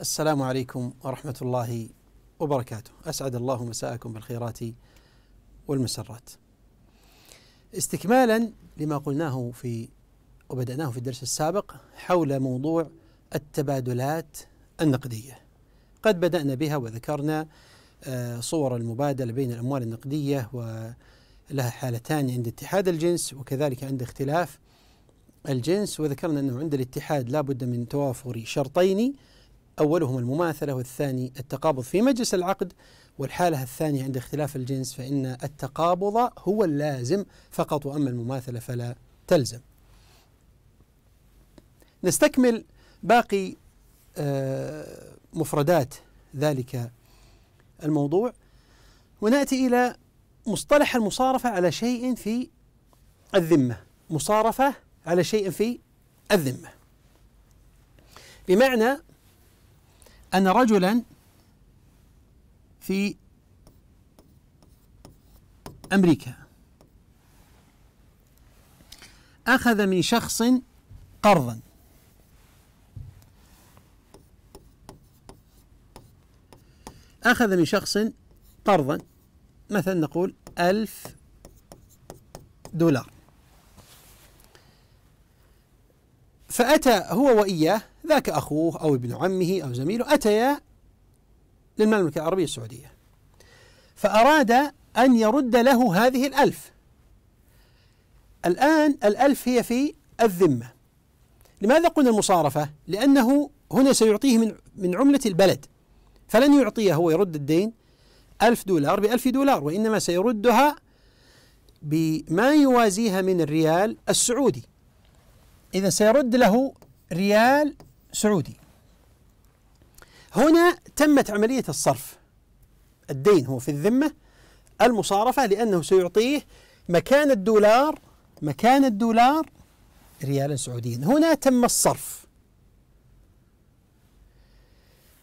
السلام عليكم ورحمة الله وبركاته أسعد الله مساءكم بالخيرات والمسرات استكمالا لما قلناه في وبدأناه في الدرس السابق حول موضوع التبادلات النقدية قد بدأنا بها وذكرنا آه، صور المبادلة بين الأموال النقدية ولها حالتان عند اتحاد الجنس وكذلك عند اختلاف الجنس وذكرنا أنه عند الاتحاد لا بد من توافر شرطين أولهم المماثلة والثاني التقابض في مجلس العقد والحالة الثانية عند اختلاف الجنس فإن التقابض هو اللازم فقط وأما المماثلة فلا تلزم نستكمل باقي آه، مفردات ذلك الموضوع وناتي الى مصطلح المصارفه على شيء في الذمه، مصارفه على شيء في الذمه. بمعنى أن رجلا في أمريكا أخذ من شخص قرضا أخذ من شخص قرضا مثلا نقول ألف دولار فأتى هو وإياه ذاك أخوه أو ابن عمه أو زميله أتيا للمملكة العربية السعودية فأراد أن يرد له هذه الألف الآن الألف هي في الذمة لماذا قلنا المصارفة؟ لأنه هنا سيعطيه من من عملة البلد فلن يعطيه هو يرد الدين ألف دولار بألف دولار وإنما سيردها بما يوازيها من الريال السعودي إذا سيرد له ريال سعودي هنا تمت عملية الصرف الدين هو في الذمة المصارفة لأنه سيعطيه مكان الدولار مكان الدولار ريالا سعوديا هنا تم الصرف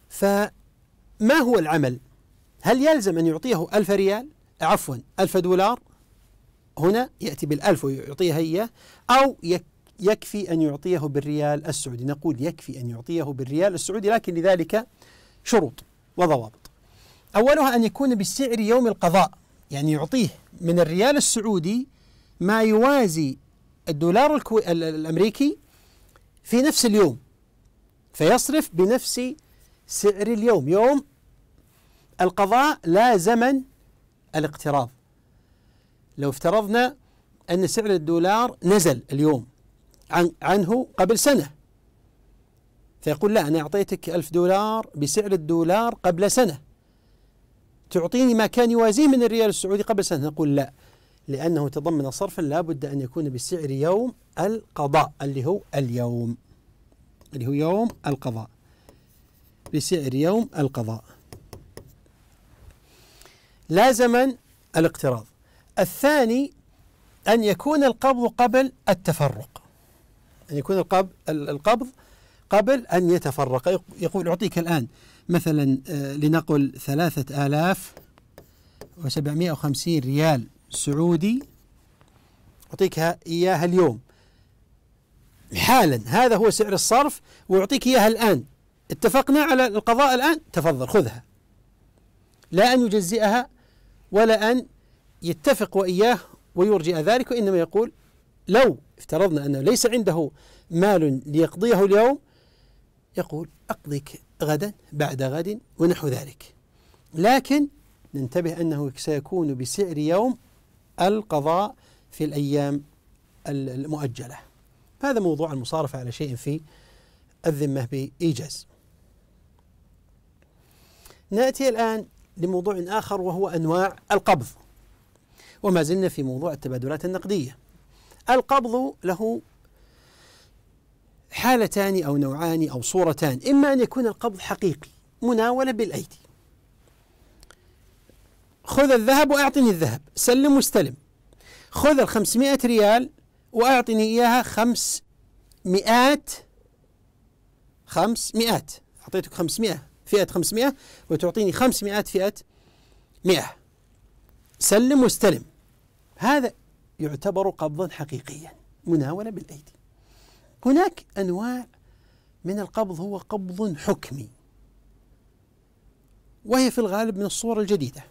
فما هو العمل هل يلزم أن يعطيه ألف ريال عفوا ألف دولار هنا يأتي بالألف ويعطيها إياه أو يك يكفي أن يعطيه بالريال السعودي نقول يكفي أن يعطيه بالريال السعودي لكن لذلك شروط وضوابط أولها أن يكون بسعر يوم القضاء يعني يعطيه من الريال السعودي ما يوازي الدولار الكوي... الأمريكي في نفس اليوم فيصرف بنفس سعر اليوم يوم القضاء لا زمن الاقتراض لو افترضنا أن سعر الدولار نزل اليوم عن عنه قبل سنة فيقول لا أنا أعطيتك ألف دولار بسعر الدولار قبل سنة تعطيني ما كان يوازيه من الريال السعودي قبل سنة نقول لا لأنه تضمن صرفا لا بد أن يكون بسعر يوم القضاء اللي هو اليوم اللي هو يوم القضاء بسعر يوم القضاء لازما الاقتراض الثاني أن يكون القبض قبل التفرق أن يكون القبض القبض قبل أن يتفرق يقول أعطيك الآن مثلا آه، لنقل ثلاثة آلاف وسبعمائة وخمسين ريال سعودي أعطيك إياها اليوم حالا هذا هو سعر الصرف وأعطيك إياها الآن اتفقنا على القضاء الآن تفضل خذها لا أن يجزئها ولا أن يتفق وإياه ويرجئ ذلك وإنما يقول لو افترضنا أنه ليس عنده مال ليقضيه اليوم يقول أقضيك غدا بعد غد ونحو ذلك لكن ننتبه أنه سيكون بسعر يوم القضاء في الأيام المؤجلة هذا موضوع المصارفة على شيء في الذمة بإيجاز نأتي الآن لموضوع آخر وهو أنواع القبض وما زلنا في موضوع التبادلات النقدية القبض له حالتان أو نوعان أو صورتان إما أن يكون القبض حقيقي مناولة بالأيدي خذ الذهب وأعطني الذهب سلم واستلم خذ الخمسمائة ريال وأعطني إياها خمس مئات خمس مئات أعطيتك خمسمائة فئة خمسمائة وتعطيني خمس مئات فئة مئة سلم واستلم هذا يعتبر قبضا حقيقيا مناولة بالأيدي هناك أنواع من القبض هو قبض حكمي وهي في الغالب من الصور الجديدة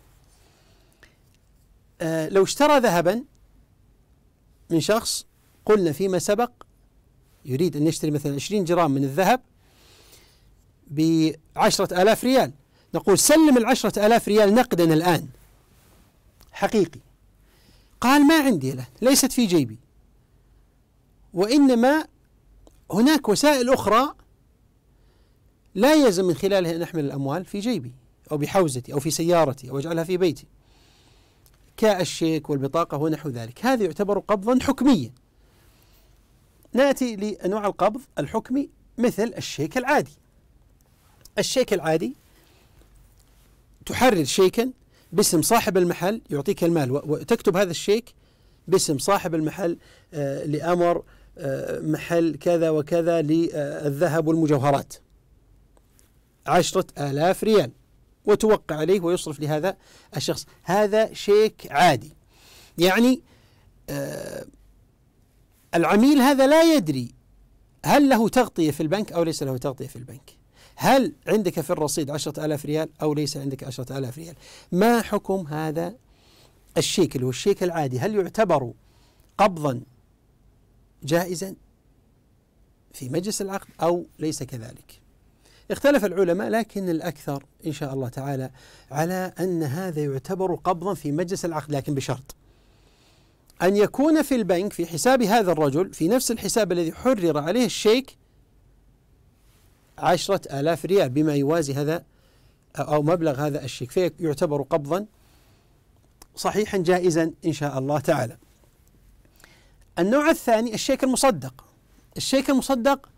آه لو اشترى ذهبا من شخص قلنا فيما سبق يريد أن يشتري مثلا 20 جرام من الذهب بعشرة آلاف ريال نقول سلم العشرة آلاف ريال نقدا الآن حقيقي قال ما عندي له ليست في جيبي وإنما هناك وسائل أخرى لا يلزم من خلالها أن أحمل الأموال في جيبي أو بحوزتي أو في سيارتي أو أجعلها في بيتي كالشيك والبطاقة ونحو ذلك هذا يعتبر قبضا حكميا نأتي لأنواع القبض الحكمي مثل الشيك العادي الشيك العادي تحرر شيكا باسم صاحب المحل يعطيك المال وتكتب هذا الشيك باسم صاحب المحل آه، لأمر آه، محل كذا وكذا للذهب والمجوهرات عشرة آلاف ريال وتوقع عليه ويصرف لهذا الشخص هذا شيك عادي يعني آه، العميل هذا لا يدري هل له تغطية في البنك أو ليس له تغطية في البنك هل عندك في الرصيد عشرة ألاف ريال أو ليس عندك عشرة ألاف ريال ما حكم هذا الشيك اللي هو الشيك العادي هل يعتبر قبضا جائزا في مجلس العقد أو ليس كذلك اختلف العلماء لكن الأكثر إن شاء الله تعالى على أن هذا يعتبر قبضا في مجلس العقد لكن بشرط أن يكون في البنك في حساب هذا الرجل في نفس الحساب الذي حرر عليه الشيك عشرة آلاف ريال بما يوازي هذا أو مبلغ هذا الشيك فيعتبر قبضا صحيحا جائزا إن شاء الله تعالى النوع الثاني الشيك المصدق الشيك المصدق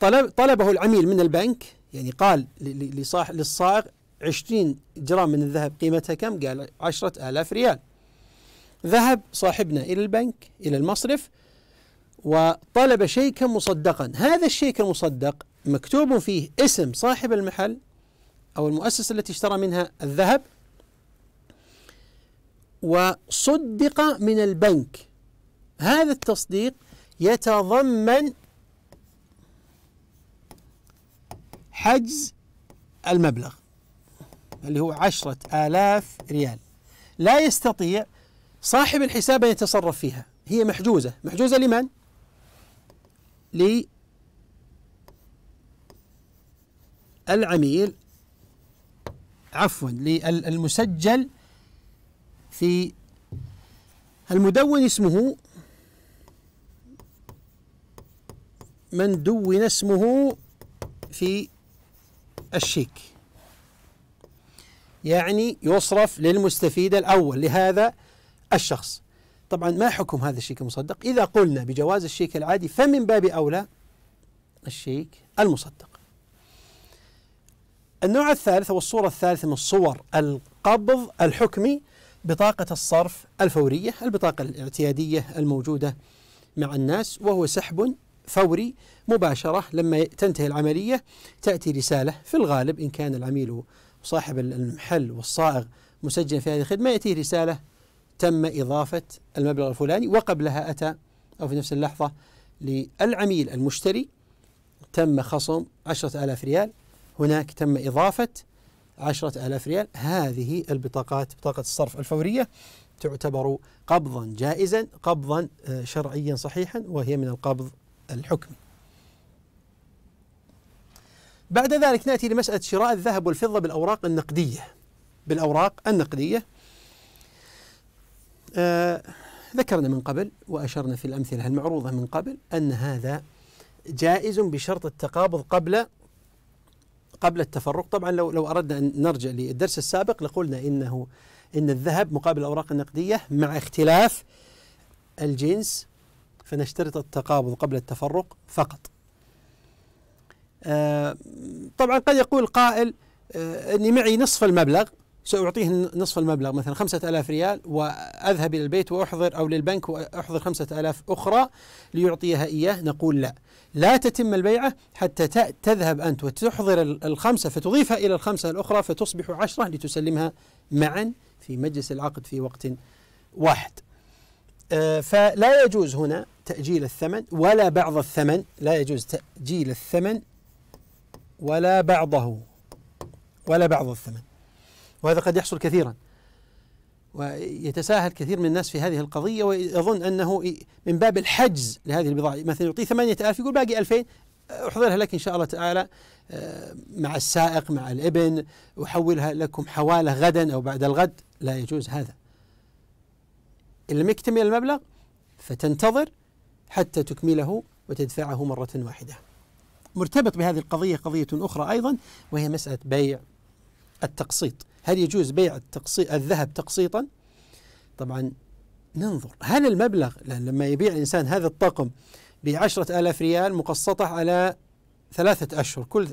طلب طلبه العميل من البنك يعني قال للصائغ 20 جرام من الذهب قيمتها كم؟ قال 10000 ريال ذهب صاحبنا إلى البنك إلى المصرف وطلب شيكا مصدقا هذا الشيك المصدق مكتوب فيه اسم صاحب المحل أو المؤسسة التي اشترى منها الذهب وصدق من البنك هذا التصديق يتضمن حجز المبلغ اللي هو عشرة آلاف ريال لا يستطيع صاحب الحساب أن يتصرف فيها هي محجوزة محجوزة لمن؟ للعميل عفوا للمسجل في المدون اسمه من دون اسمه في الشيك يعني يصرف للمستفيد الأول لهذا الشخص طبعا ما حكم هذا الشيك المصدق إذا قلنا بجواز الشيك العادي فمن باب أولى الشيك المصدق النوع الثالث أو الصورة الثالثة من صور القبض الحكمي بطاقة الصرف الفورية البطاقة الاعتيادية الموجودة مع الناس وهو سحب فوري مباشرة لما تنتهي العملية تأتي رسالة في الغالب إن كان العميل صاحب المحل والصائغ مسجلا في هذه الخدمة يأتي رسالة تم إضافة المبلغ الفلاني وقبلها أتى أو في نفس اللحظة للعميل المشتري تم خصم عشرة آلاف ريال هناك تم إضافة عشرة آلاف ريال هذه البطاقات بطاقة الصرف الفورية تعتبر قبضا جائزا قبضا آه، شرعيا صحيحا وهي من القبض الحكمي بعد ذلك نأتي لمسألة شراء الذهب والفضة بالأوراق النقدية بالأوراق النقدية آه، ذكرنا من قبل وأشرنا في الأمثلة المعروضة من قبل أن هذا جائز بشرط التقابض قبل قبل التفرق طبعا لو لو أردنا أن نرجع للدرس السابق لقلنا إنه إن الذهب مقابل الأوراق النقدية مع اختلاف الجنس فنشترط التقابض قبل التفرق فقط آه طبعا قد يقول قائل آه أني معي نصف المبلغ سأعطيه نصف المبلغ مثلا خمسة ألاف ريال وأذهب إلى البيت وأحضر أو للبنك وأحضر خمسة ألاف أخرى ليعطيها إياه نقول لا لا تتم البيعة حتى تذهب أنت وتحضر الخمسة فتضيفها إلى الخمسة الأخرى فتصبح عشرة لتسلمها معا في مجلس العقد في وقت واحد آه، فلا يجوز هنا تأجيل الثمن ولا بعض الثمن لا يجوز تأجيل الثمن ولا بعضه ولا بعض الثمن وهذا قد يحصل كثيرا ويتساهل كثير من الناس في هذه القضية ويظن أنه من باب الحجز لهذه البضاعة مثلا يعطيه ثمانية ألف يقول باقي ألفين أحضرها لك إن شاء الله تعالى آه، مع السائق مع الابن أحولها لكم حوالة غدا أو بعد الغد لا يجوز هذا إن لم يكتمل المبلغ فتنتظر حتى تكمله وتدفعه مرة واحدة مرتبط بهذه القضية قضية أخرى أيضا وهي مسألة بيع التقسيط هل يجوز بيع التقسيط الذهب تقسيطا؟ طبعا ننظر هل المبلغ لأن لما يبيع الإنسان هذا الطقم ب آلاف ريال مقسطة على ثلاثة أشهر كل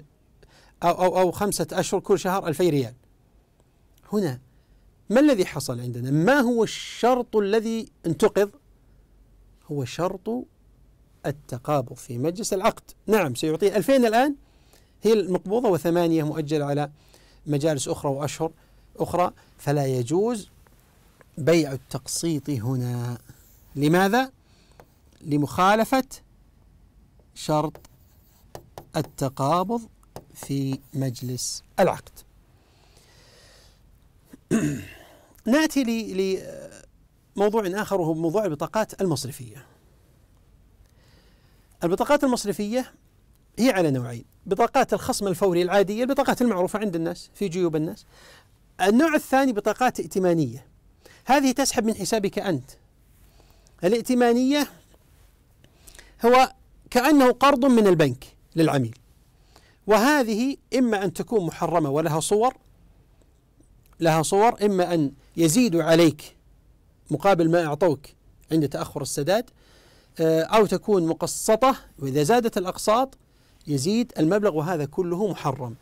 أو أو أو خمسة أشهر كل شهر ألفي ريال هنا ما الذي حصل عندنا؟ ما هو الشرط الذي انتقض؟ هو شرط التقابض في مجلس العقد نعم سيعطيه 2000 الآن هي المقبوضة وثمانية مؤجلة على مجالس أخرى وأشهر أخرى فلا يجوز بيع التقسيط هنا لماذا؟ لمخالفة شرط التقابض في مجلس العقد ناتي لموضوع اخر وهو موضوع البطاقات المصرفيه البطاقات المصرفيه هي إيه على نوعين بطاقات الخصم الفوري العادية البطاقات المعروفة عند الناس في جيوب الناس النوع الثاني بطاقات ائتمانية هذه تسحب من حسابك أنت الائتمانية هو كأنه قرض من البنك للعميل وهذه إما أن تكون محرمة ولها صور لها صور إما أن يزيدوا عليك مقابل ما أعطوك عند تأخر السداد آه، أو تكون مقسطة وإذا زادت الأقساط يزيد المبلغ وهذا كله محرم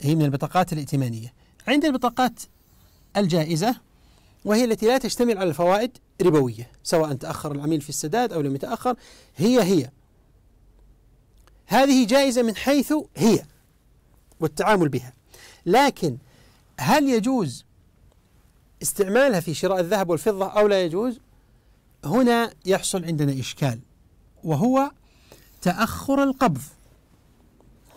هي من البطاقات الائتمانية عند البطاقات الجائزة وهي التي لا تشتمل على الفوائد ربوية سواء تأخر العميل في السداد أو لم يتأخر هي هي هذه جائزة من حيث هي والتعامل بها لكن هل يجوز استعمالها في شراء الذهب والفضة أو لا يجوز هنا يحصل عندنا إشكال وهو تأخر القبض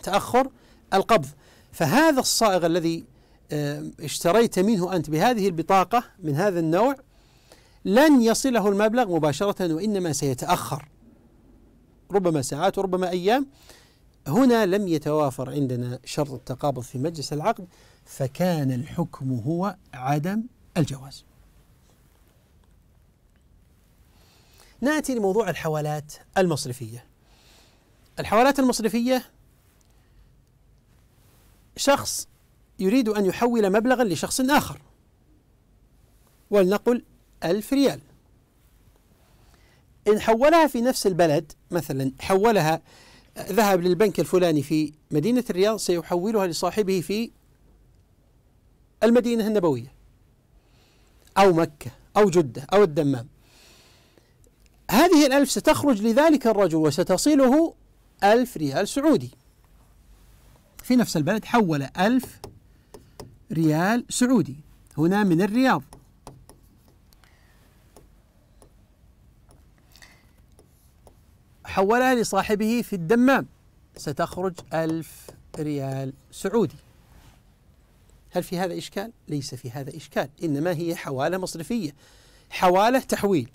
تأخر القبض فهذا الصائغ الذي آه، اشتريت منه أنت بهذه البطاقة من هذا النوع لن يصله المبلغ مباشرة وإنما سيتأخر ربما ساعات وربما أيام هنا لم يتوافر عندنا شرط التقابض في مجلس العقد فكان الحكم هو عدم الجواز ناتي لموضوع الحوالات المصرفيه الحوالات المصرفيه شخص يريد أن يحول مبلغا لشخص آخر ولنقل ألف ريال إن حولها في نفس البلد مثلا حولها ذهب للبنك الفلاني في مدينة الرياض سيحولها لصاحبه في المدينة النبوية أو مكة أو جدة أو الدمام هذه الألف ستخرج لذلك الرجل وستصله ألف ريال سعودي في نفس البلد حول ألف ريال سعودي هنا من الرياض حولها لصاحبه في الدمام ستخرج ألف ريال سعودي هل في هذا إشكال؟ ليس في هذا إشكال إنما هي حوالة مصرفية حوالة تحويل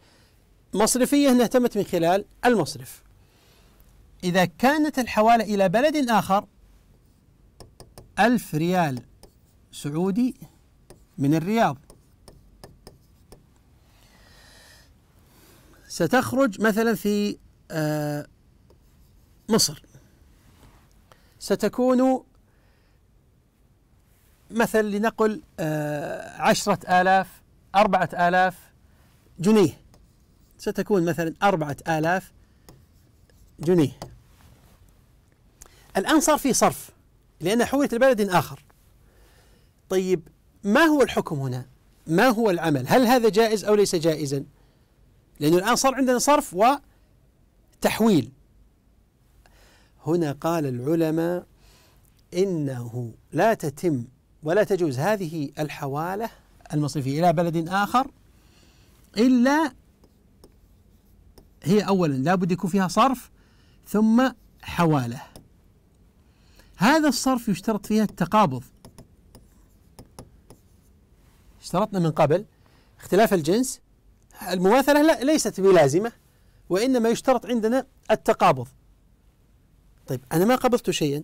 مصرفية نهتمت من خلال المصرف إذا كانت الحوالة إلى بلد آخر ألف ريال سعودي من الرياض ستخرج مثلا في آه، مصر ستكون مثلا لنقل آه، عشرة آلاف أربعة آلاف جنيه ستكون مثلا أربعة آلاف جنيه الآن صار في صرف لأنها حولت لبلد آخر طيب ما هو الحكم هنا ما هو العمل هل هذا جائز أو ليس جائزا لأنه الآن صار عندنا صرف وتحويل هنا قال العلماء إنه لا تتم ولا تجوز هذه الحوالة المصرفية إلى بلد آخر إلا هي أولا لا بد يكون فيها صرف ثم حواله هذا الصرف يشترط فيها التقابض اشترطنا من قبل اختلاف الجنس المماثلة لا ليست بلازمة وإنما يشترط عندنا التقابض طيب أنا ما قبضت شيئا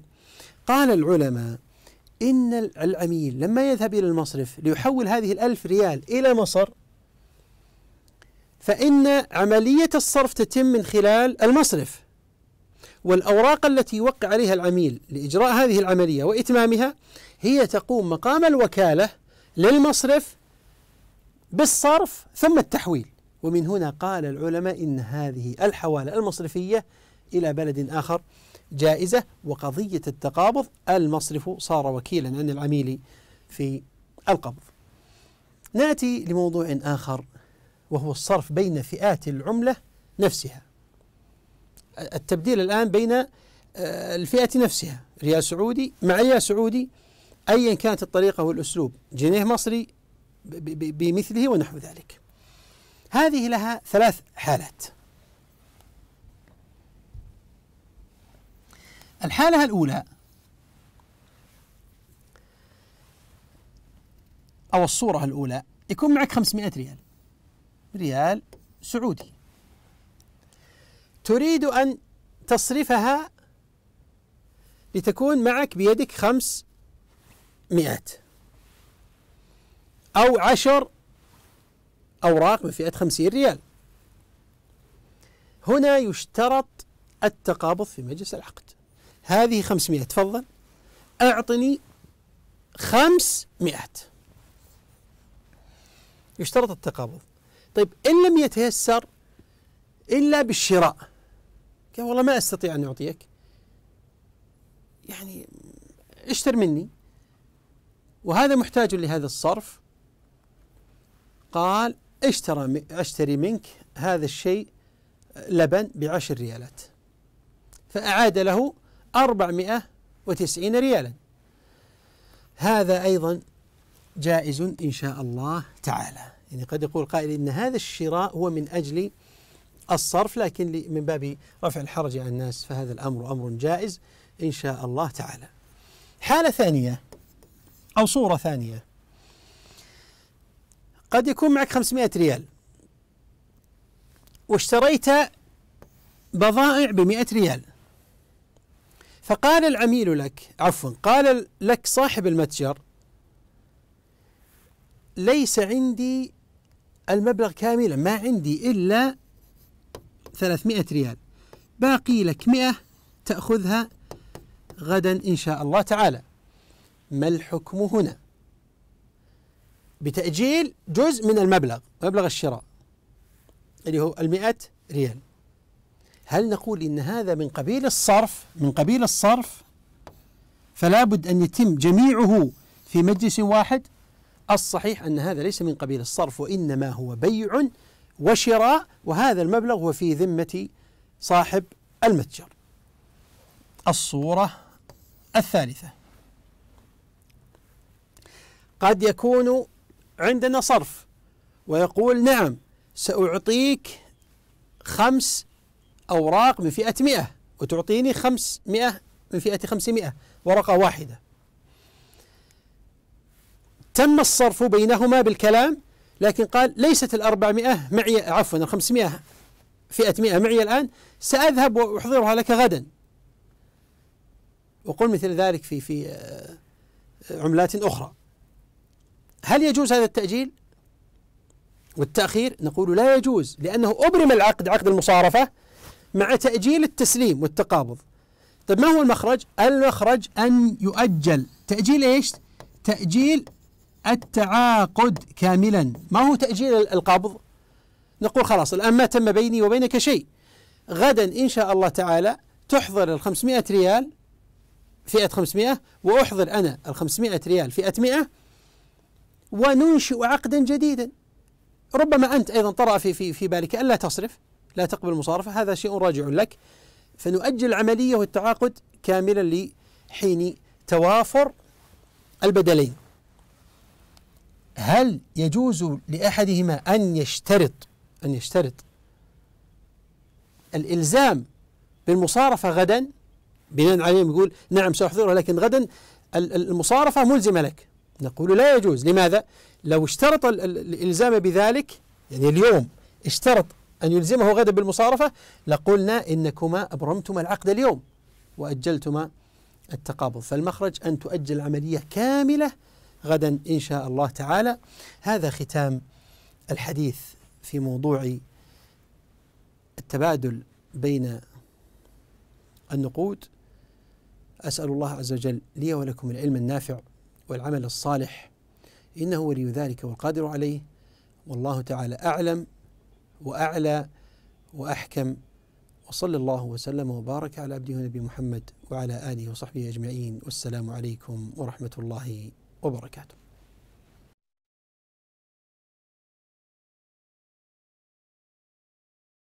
قال العلماء إن العميل لما يذهب إلى المصرف ليحول هذه الألف ريال إلى مصر فإن عملية الصرف تتم من خلال المصرف والأوراق التي يوقع عليها العميل لإجراء هذه العملية وإتمامها هي تقوم مقام الوكالة للمصرف بالصرف ثم التحويل ومن هنا قال العلماء إن هذه الحوالة المصرفية إلى بلد آخر جائزة وقضية التقابض المصرف صار وكيلا عن العميل في القبض ناتي لموضوع آخر وهو الصرف بين فئات العملة نفسها التبديل الآن بين آه، الفئة نفسها ريال سعودي مع ريال سعودي أيا كانت الطريقة والأسلوب جنيه مصري بمثله ونحو ذلك هذه لها ثلاث حالات الحالة الأولى أو الصورة الأولى يكون معك 500 ريال ريال سعودي تريد أن تصرفها لتكون معك بيدك خمس مئات أو عشر أوراق من فئة خمسين ريال هنا يشترط التقابض في مجلس العقد هذه خمسمائة تفضل أعطني خمسمائة يشترط التقابض طيب إن لم يتيسر إلا بالشراء قال والله ما أستطيع أن أعطيك يعني اشتر مني وهذا محتاج لهذا الصرف قال اشترى اشتري منك هذا الشيء لبن بعشر ريالات فأعاد له أربعمائة وتسعين ريالا هذا أيضا جائز إن شاء الله تعالى يعني قد يقول قائل إن هذا الشراء هو من أجل الصرف لكن من باب رفع الحرج عن الناس فهذا الأمر أمر جائز إن شاء الله تعالى حالة ثانية أو صورة ثانية قد يكون معك 500 ريال واشتريت بضائع ب 100 ريال فقال العميل لك عفوا قال لك صاحب المتجر ليس عندي المبلغ كاملا ما عندي إلا 300 ريال باقي لك 100 تأخذها غدا إن شاء الله تعالى ما الحكم هنا بتأجيل جزء من المبلغ مبلغ الشراء اللي هو المئة ريال هل نقول إن هذا من قبيل الصرف من قبيل الصرف فلا بد أن يتم جميعه في مجلس واحد الصحيح أن هذا ليس من قبيل الصرف وإنما هو بيع وشراء وهذا المبلغ هو في ذمة صاحب المتجر. الصورة الثالثة قد يكون عندنا صرف ويقول نعم سأعطيك خمس أوراق من فئة مئة وتعطيني مئة من فئة خمسمائة ورقة واحدة تم الصرف بينهما بالكلام لكن قال ليست الأربعمائة معي عفوا الخمسمائة فئة مئة معي الآن سأذهب وأحضرها لك غدا وقل مثل ذلك في في آه، عملات أخرى هل يجوز هذا التأجيل والتأخير نقول لا يجوز لأنه أبرم العقد عقد المصارفة مع تأجيل التسليم والتقابض طيب ما هو المخرج المخرج أن يؤجل تأجيل إيش تأجيل التعاقد كاملا ما هو تأجيل القبض نقول خلاص الآن ما تم بيني وبينك شيء غدا إن شاء الله تعالى تحضر ال 500 ريال فئة 500 وأحضر أنا ال 500 ريال فئة 100 وننشئ عقدا جديدا ربما أنت أيضا طرأ في, في, في بالك ألا تصرف لا تقبل المصارفة هذا شيء راجع لك فنؤجل العملية والتعاقد كاملا لحين توافر البدلين هل يجوز لأحدهما أن يشترط أن يشترط الإلزام بالمصارفة غدا بناء عليهم يقول نعم سأحضرها لكن غدا المصارفة ملزمة لك نقول لا يجوز لماذا؟ لو اشترط الإلزام بذلك يعني اليوم اشترط أن يلزمه غدا بالمصارفة لقلنا إنكما أبرمتما العقد اليوم وأجلتما التقابض فالمخرج أن تؤجل العملية كاملة غدا إن شاء الله تعالى هذا ختام الحديث في موضوع التبادل بين النقود أسأل الله عز وجل لي ولكم العلم النافع والعمل الصالح إنه ولي ذلك والقادر عليه والله تعالى أعلم وأعلى وأحكم وصلى الله وسلم وبارك على عبده ونبي محمد وعلى آله وصحبه أجمعين والسلام عليكم ورحمة الله وبركاته